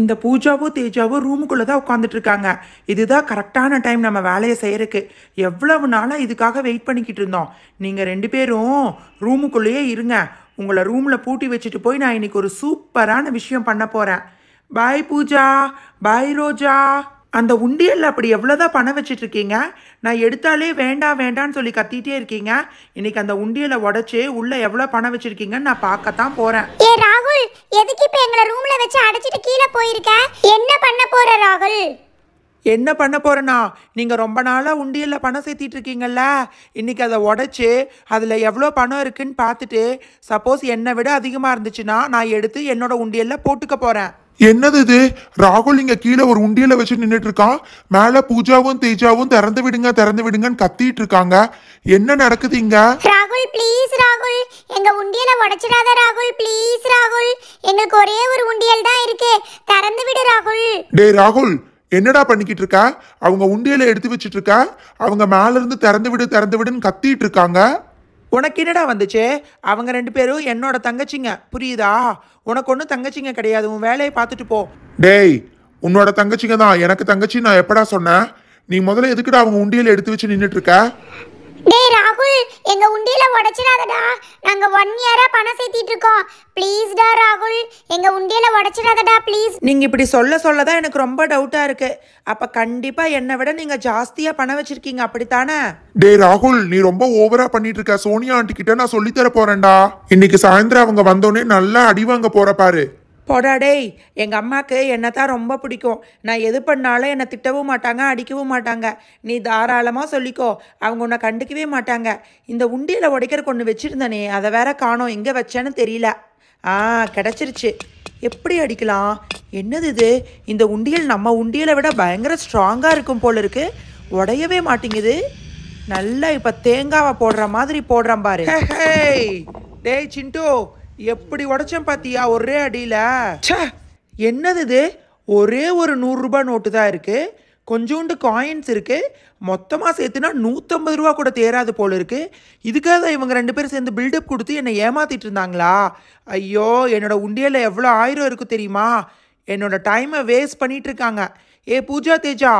இந்த பூஜாவோ தேஜாவோ ரூமுக்குள்ளே தான் உட்காந்துட்ருக்காங்க இதுதான் கரெக்டான டைம் நம்ம வேலையை செய்கிறக்கு எவ்வளவு நாளாக இதுக்காக வெயிட் பண்ணிக்கிட்டு இருந்தோம் நீங்கள் ரெண்டு பேரும் ரூமுக்குள்ளேயே இருங்க உங்களை ரூமில் பூட்டி வச்சுட்டு போய் நான் இன்னைக்கு ஒரு சூப்பரான விஷயம் பண்ண போகிறேன் பாய் பூஜா பாய் ரோஜா அந்த உண்டியலில் அப்படி எவ்வளோதான் பணம் வச்சிட்ருக்கீங்க நான் எடுத்தாலே வேண்டாம் வேண்டான்னு சொல்லி கத்திட்டே இருக்கீங்க இன்னைக்கு அந்த உண்டியலை உடச்சி உள்ளே எவ்வளோ பணம் வச்சிருக்கீங்கன்னு நான் பார்க்கத்தான் போகிறேன் ஏ ராகுல் எதுக்கு இப்போ எங்களை ரூமில் வச்சு போயிருக்க என்ன பண்ண போற ராகுல் என்ன பண்ண போகிறேன்னா நீங்கள் ரொம்ப நாளாக உண்டியலில் பணம் சேர்த்திட்டு இருக்கீங்கல்ல இன்னைக்கு அதை உடச்சி அதில் எவ்வளோ பணம் இருக்குன்னு பார்த்துட்டு சப்போஸ் என்னை விட அதிகமாக இருந்துச்சுன்னா நான் எடுத்து என்னோட உண்டியலில் போட்டுக்க போகிறேன் என்னது இது ராகுல் இங்க கீழே ஒரு உண்டியல வச்சு நின்றுட்டு இருக்கான் மேல பூஜாவும் தேஜாவும் திறந்து விடுங்க திறந்து விடுங்கன்னு கத்திட்டு இருக்காங்க என்ன நடக்குது இங்க ராகுல் ப்ளீஸ் ராகுல் எங்க உண்டியல உடைச்சிடாத ராகுல் ப்ளீஸ் ராகுல் எங்களுக்கு ஒரே ஒரு உண்டியல் தான் டேய் ராகுல் என்னடா பண்ணிக்கிட்டு இருக்கா அவங்க உண்டியல எடுத்து வச்சிட்டு இருக்கா அவங்க மேல இருந்து திறந்து விடு திறந்து விடுன்னு கத்திட்டு இருக்காங்க உனக்கு என்னடா வந்துச்சு அவங்க ரெண்டு பேரும் என்னோட தங்கச்சிங்க புரியுதா உனக்கு ஒன்றும் தங்கச்சிங்க கிடையாது உன் வேலையை பார்த்துட்டு போ டேய் உன்னோட தங்கச்சிங்க தான் எனக்கு தங்கச்சி நான் எப்படா சொன்னேன் நீ முதல்ல எதுக்குடா அவங்க உண்டியல எடுத்து வச்சு நின்றுட்டு இருக்க டேய் ராகுல் எங்க உண்டியில உடைச்சிடாதடா நாங்க ஒன் இயரா பணம் சேர்த்திட்டு இருக்கோம் டா ராகுல் எங்க உண்டியில உடைச்சிடாதடா ப்ளீஸ் நீங்க இப்படி சொல்ல சொல்ல தான் எனக்கு ரொம்ப டவுட்டா இருக்கு அப்ப கண்டிப்பா என்னை விட நீங்க ஜாஸ்தியா பணம் வச்சிருக்கீங்க அப்படித்தானே டேய் ராகுல் நீ ரொம்ப ஓவரா பண்ணிட்டு இருக்க சோனியா ஆண்டி கிட்ட நான் தர போறேன்டா இன்னைக்கு சாயந்தரம் அவங்க வந்தோடனே நல்லா அடி வாங்க போற பாரு போடாடே எங்கள் அம்மாவுக்கு என்னை தான் ரொம்ப பிடிக்கும் நான் எது பண்ணாலும் என்னை திட்டவும் மாட்டாங்க அடிக்கவும் மாட்டாங்க நீ தாராளமாக சொல்லிக்கோ அவங்க உன்னை கண்டுக்கவே மாட்டாங்க இந்த உண்டியில் உடைக்கிற கொண்டு வச்சுருந்தனே அதை வேற காணோம் எங்கே வச்சேன்னு தெரியல ஆ கிடச்சிருச்சு எப்படி அடிக்கலாம் என்னது இது இந்த உண்டியல் நம்ம உண்டியலை விட பயங்கர ஸ்ட்ராங்காக இருக்கும் போல் இருக்குது உடையவே மாட்டேங்குது நல்லா இப்போ தேங்காவை போடுற மாதிரி போடுறான் பாரு டேய் சின்ட்டு எப்படி உடச்சேன் பாத்தியா ஒரே அடியில என்னது இது ஒரே ஒரு நூறுரூபா நோட்டு தான் இருக்குது கொஞ்சோண்டு காயின்ஸ் இருக்குது மொத்தமாக சேர்த்துனா நூற்றம்பது ரூபா கூட தேராது போல் இருக்குது இதுக்காக தான் இவங்க ரெண்டு பேரும் சேர்ந்து பில்டப் கொடுத்து என்னை ஏமாத்திட்டு இருந்தாங்களா ஐயோ என்னோடய உண்டியலில் எவ்வளோ ஆயிரம் இருக்கும் தெரியுமா என்னோடய டைமை வேஸ்ட் பண்ணிகிட்டு இருக்காங்க ஏ பூஜா தேஜா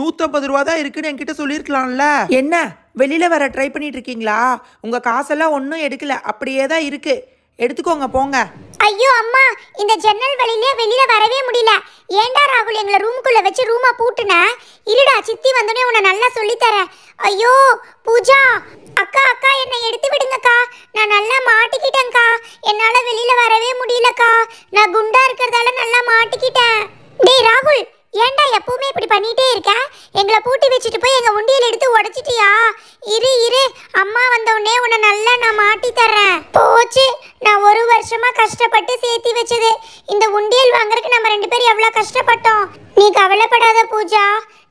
நூற்றம்பது ரூபா தான் இருக்குன்னு என்கிட்ட சொல்லியிருக்கலாம்ல என்ன வெளியில் வர ட்ரை பண்ணிட்டு இருக்கீங்களா உங்கள் காசெல்லாம் ஒன்றும் எடுக்கல அப்படியே தான் இருக்குது எடுத்துக்கோங்க போங்க ஐயோ அம்மா இந்த ஜன்னல் வழியிலே வெளியில வரவே முடியல ஏண்டா ராகுல் எங்களை ரூமுக்குள்ள வச்சு ரூமா பூட்டுன இருடா சித்தி வந்தோடனே உன்னை நல்லா சொல்லித்தரேன் ஐயோ பூஜா அக்கா அக்கா என்னை எடுத்து விடுங்கக்கா நான் நல்லா மாட்டிக்கிட்டேன்க்கா என்னால் வெளியில வரவே முடியலக்கா நான் குண்டா இருக்கிறதால நல்லா மாட்டிக்கிட்டேன் டேய் ராகுல் ஏன்டா எப்பவுமே இப்படி பண்ணிட்டே இருக்க எங்களை பூட்டி வச்சுட்டு போய் எங்கள் உண்டியல் எடுத்து உடைச்சிட்டியா இரு இரு அம்மா வந்த உடனே உன்னை நல்லா நான் மாட்டி தர்றேன் போச்சு நான் ஒரு வருஷமா கஷ்டப்பட்டு சேர்த்தி வச்சது இந்த உண்டியல் வாங்குறதுக்கு நம்ம ரெண்டு பேரும் எவ்வளோ கஷ்டப்பட்டோம் நீ கவலைப்படாத பூஜா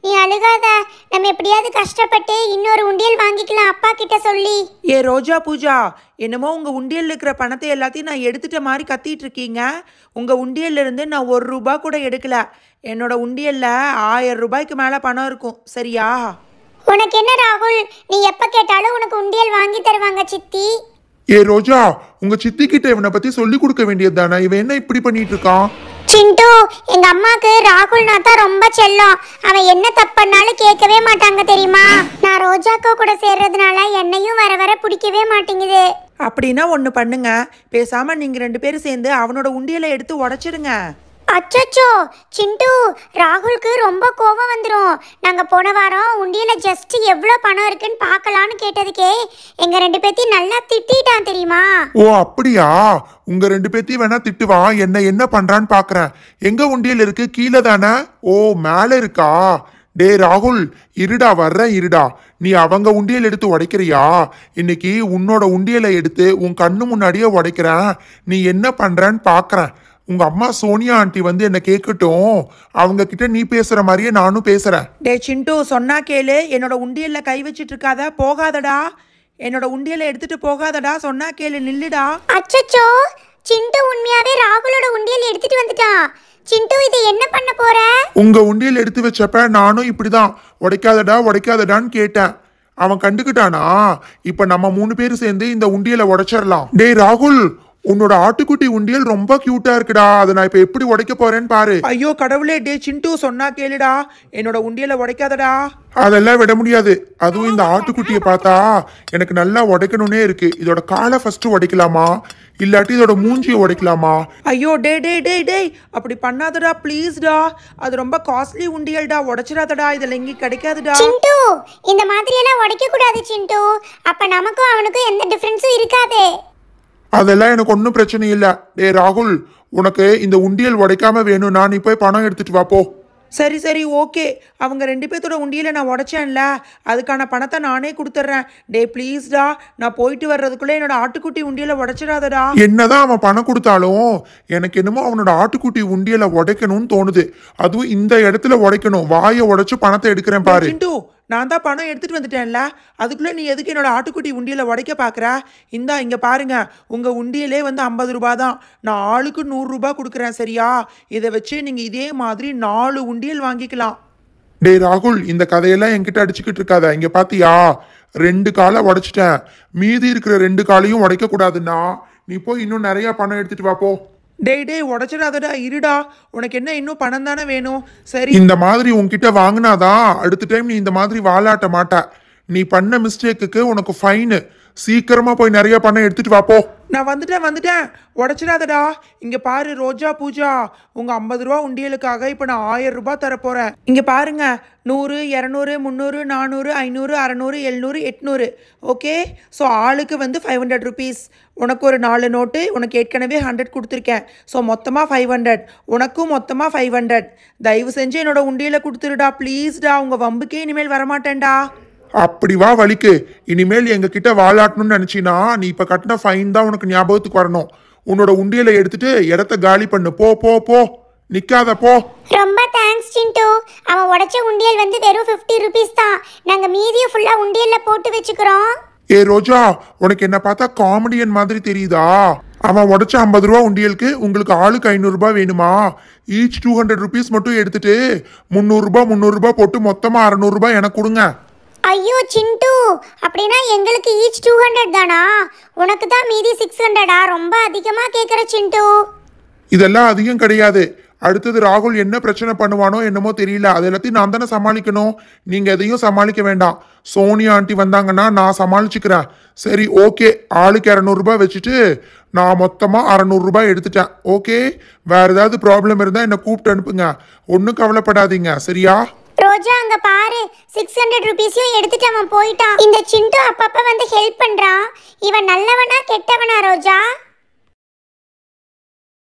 நீ அழுகாத நம்ம எப்படியாவது கஷ்டப்பட்டு இன்னொரு உண்டியல் வாங்கிக்கலாம் அப்பா கிட்ட சொல்லி ஏ ரோஜா பூஜா என்னமோ உங்க உண்டியல் இருக்கிற பணத்தை எல்லாத்தையும் நான் எடுத்துட்ட மாதிரி கத்திட்டு இருக்கீங்க உங்க உண்டியல்ல இருந்து நான் ஒரு ரூபா கூட எடுக்கல என்னோட உண்டியல்ல ஆயிரம் ரூபாய்க்கு மேல பணம் இருக்கும் சரியா உனக்கு என்ன ராகுல் நீ எப்ப கேட்டாலும் உனக்கு உண்டியல் வாங்கி தருவாங்க சித்தி ஏ ரோஜா உங்க சித்தி கிட்ட இவனை பத்தி சொல்லி கொடுக்க வேண்டியது தானே இவன் என்ன இப்படி பண்ணிட்டு இருக்கான் சிண்டு எங்க அம்மாக்கு ராகுல் நாத்தா ரொம்ப செல்லம் அவன் என்ன தப்புனாலும் கேட்கவே மாட்டாங்க தெரியுமா நான் ரோஜாக்கோ கூட சேர்றதுனால என்னையும் வர வர பிடிக்கவே மாட்டேங்குது அப்படின்னா ஒன்று பண்ணுங்க பேசாமல் நீங்கள் ரெண்டு பேரும் சேர்ந்து அவனோட உண்டியலை எடுத்து உடச்சிடுங்க அச்சோ சிண்டு ராகுலுக்கு ரொம்ப கோவம் வந்துடும் நாங்கள் போன வாரம் உண்டியில் ஜஸ்ட் எவ்வளோ பணம் இருக்குன்னு பார்க்கலான்னு கேட்டதுக்கே எங்கள் ரெண்டு பேர்த்தையும் நல்லா திட்டான் தெரியுமா ஓ அப்படியா உங்க ரெண்டு பேர்த்தையும் வேணா திட்டுவான் என்ன என்ன பண்றான்னு பாக்குறேன் எங்க உண்டியல் இருக்கு கீழே தானே ஓ மேல இருக்கா டே ராகுல் இருடா வர்றேன் இருடா நீ அவங்க உண்டியல் எடுத்து உடைக்கிறியா இன்னைக்கு உன்னோட உண்டியலை எடுத்து உன் கண்ணு முன்னாடியே உடைக்கிறேன் நீ என்ன பண்றன்னு பாக்குறேன் உங்க அம்மா சோனியா ஆண்டி வந்து என்ன கேட்கட்டும் அவங்க கிட்ட நீ பேசுற மாதிரியே நானும் பேசுறேன் டே சிண்டு சொன்னா கேளு என்னோட உண்டியல்ல கை வச்சிட்டு இருக்காத போகாதடா என்னோட உண்டியல எடுத்துட்டு போகாதடா சொன்னா கேளு நில்லுடா அச்சச்சோ சிண்டு உண்மையாவே ராகுலோட உண்டியல் எடுத்துட்டு வந்துட்டா சிண்டு இது என்ன பண்ண போற உங்க உண்டியல் எடுத்து வச்சப்ப நானும் இப்படிதான் உடைக்காதடா உடைக்காதடான்னு கேட்டேன் அவன் கண்டுக்கிட்டானா இப்ப நம்ம மூணு பேரும் சேர்ந்து இந்த உண்டியல உடைச்சிடலாம் டேய் ராகுல் உன்னோட ஆட்டுக்குட்டி உண்டியல் ரொம்ப கியூட்டா இருக்குடா அதை நான் இப்ப எப்படி உடைக்க போறேன்னு பாரு ஐயோ கடவுளே டே சிண்டு சொன்னா கேளுடா என்னோட உண்டியல உடைக்காதடா அதெல்லாம் விட முடியாது அதுவும் இந்த ஆட்டுக்குட்டியை பார்த்தா எனக்கு நல்லா உடைக்கணும்னே இருக்கு இதோட காலை ஃபர்ஸ்ட் உடைக்கலாமா இல்லாட்டி இதோட மூஞ்சியை உடைக்கலாமா ஐயோ டே டே டே டே அப்படி பண்ணாதடா ப்ளீஸ்டா அது ரொம்ப காஸ்ட்லி உண்டியல்டா உடைச்சிடாதடா இதுல எங்க கிடைக்காதுடா சிண்டு இந்த மாதிரி எல்லாம் உடைக்க கூடாது சிண்டு அப்ப நமக்கும் அவனுக்கும் எந்த டிஃபரன்ஸும் இருக்காது அதெல்லாம் எனக்கு ஒன்றும் பிரச்சனை இல்லை டே ராகுல் உனக்கு இந்த உண்டியல் உடைக்காம வேணும் நான் நீ போய் பணம் எடுத்துட்டு வா போ சரி சரி ஓகே அவங்க ரெண்டு பேர்த்தோட உண்டியில் நான் உடைச்சேன்ல அதுக்கான பணத்தை நானே கொடுத்துட்றேன் டே ப்ளீஸ்டா நான் போயிட்டு வர்றதுக்குள்ளே என்னோட ஆட்டுக்குட்டி உண்டியில் உடைச்சிடாதடா என்னதான் அவன் பணம் கொடுத்தாலும் எனக்கு என்னமோ அவனோட ஆட்டுக்குட்டி உண்டியில் உடைக்கணும்னு தோணுது அதுவும் இந்த இடத்துல உடைக்கணும் வாயை உடைச்சு பணத்தை எடுக்கிறேன் பாரு நான் தான் பணம் எடுத்துகிட்டு வந்துட்டேன்ல அதுக்குள்ளே நீ எதுக்கு என்னோடய ஆட்டுக்குட்டி உண்டியில் உடைக்க பார்க்குற இந்தா இங்கே பாருங்கள் உங்கள் உண்டியலே வந்து ஐம்பது ரூபா தான் நான் ஆளுக்கு நூறுரூபா கொடுக்குறேன் சரியா இதை வச்சு நீங்கள் இதே மாதிரி நாலு உண்டியல் வாங்கிக்கலாம் டே ராகுல் இந்த கதையெல்லாம் என்கிட்ட அடிச்சுக்கிட்டு இருக்காத இங்கே பார்த்தியா ரெண்டு காலை உடைச்சிட்டேன் மீதி இருக்கிற ரெண்டு காலையும் உடைக்கக்கூடாதுன்னா நீ போய் இன்னும் நிறையா பணம் எடுத்துகிட்டு வா போ டேய் டேய் உடச்சிடாதடா இருடா உனக்கு என்ன இன்னும் பணம் தானே வேணும் சரி இந்த மாதிரி உன்கிட்ட வாங்கினாதான் அடுத்த டைம் நீ இந்த மாதிரி வாலாட்ட மாட்ட நீ பண்ண மிஸ்டேக்குக்கு உனக்கு ஃபைனு சீக்கிரமா போய் நிறைய பணம் எடுத்துட்டு வாப்போ நான் வந்துட்டேன் வந்துட்டேன் உடச்சிடாதடா இங்க பாரு ரோஜா பூஜா உங்க ஐம்பது ரூபா உண்டியலுக்காக இப்போ நான் ஆயிரம் ரூபாய் தரப்போறேன் இங்க பாருங்க நூறு இரநூறு முந்நூறு நானூறு ஐநூறு அறநூறு எழுநூறு எட்நூறு ஓகே ஸோ ஆளுக்கு வந்து ஃபைவ் ஹண்ட்ரட் ருபீஸ் உனக்கு ஒரு நாலு நோட்டு உனக்கு ஏற்கனவே ஹண்ட்ரட் கொடுத்துருக்கேன் ஸோ மொத்தமாக ஃபைவ் ஹண்ட்ரட் உனக்கும் மொத்தமாக ஃபைவ் ஹண்ட்ரட் தயவு செஞ்சு என்னோட உண்டியில் கொடுத்துருடா ப்ளீஸ்டா உங்கள் வம்புக்கே இனிமேல் வரமாட்டேன்டா அப்படி வா வலிக்கு இனிமேல் எங்ககிட்ட வாழாட்டணும்னு நினச்சின்னா நீ இப்போ கட்டின ஃபைன் தான் உனக்கு ஞாபகத்துக்கு வரணும் உன்னோட உண்டியலை எடுத்துட்டு இடத்த காலி பண்ணு போ போ போ நிக்காத போ ரொம்ப தேங்க்ஸ் சிண்டு அவன் உடைச்ச உண்டியல் வந்து வெறும் ஃபிஃப்டி ருபீஸ் தான் நாங்கள் மீதியை ஃபுல்லாக உண்டியலில் போட்டு வச்சுக்கிறோம் ஏ ரோஜா உனக்கு என்ன பார்த்தா காமெடியன் மாதிரி தெரியுதா அவன் உடச்ச ஐம்பது ரூபா உண்டியலுக்கு உங்களுக்கு ஆளுக்கு ஐநூறுரூபா வேணுமா ஈச் டூ ஹண்ட்ரட் ருபீஸ் மட்டும் எடுத்துட்டு முந்நூறுரூபா முந்நூறுரூபா போட்டு மொத்தமாக அறநூறுரூபா எனக்கு கொடுங்க ஐயோ சிண்டு அப்படின்னா எங்களுக்கு ஈச் டூ ஹண்ட்ரட் தானா உனக்கு தான் மீதி சிக்ஸ் ஹண்ட்ரடா ரொம்ப அதிகமாக கேட்குற சிண்டு இதெல்லாம் அதிகம் கிடையாது அடுத்தது ராகுல் என்ன பிரச்சனை பண்ணுவானோ என்னமோ தெரியல அது எல்லாத்தையும் நான் தானே சமாளிக்கணும் நீங்கள் எதையும் சமாளிக்க வேண்டாம் சோனியா ஆண்டி வந்தாங்கன்னா நான் சமாளிச்சுக்கிறேன் சரி ஓகே ஆளுக்கு இரநூறுபா வச்சுட்டு நான் மொத்தமாக அறநூறுரூபா எடுத்துட்டேன் ஓகே வேறு ஏதாவது ப்ராப்ளம் இருந்தால் என்னை கூப்பிட்டு அனுப்புங்க ஒன்றும் கவலைப்படாதீங்க சரியா ரோஜா அங்க பாரு சிக்ஸ் ஹண்ட்ரட் ருபீஸையும் எடுத்துட்டு அவன் போயிட்டான் இந்த சிண்டு அப்பப்ப வந்து ஹெல்ப் பண்றான் இவன் நல்லவனா கெட்டவனா ரோஜா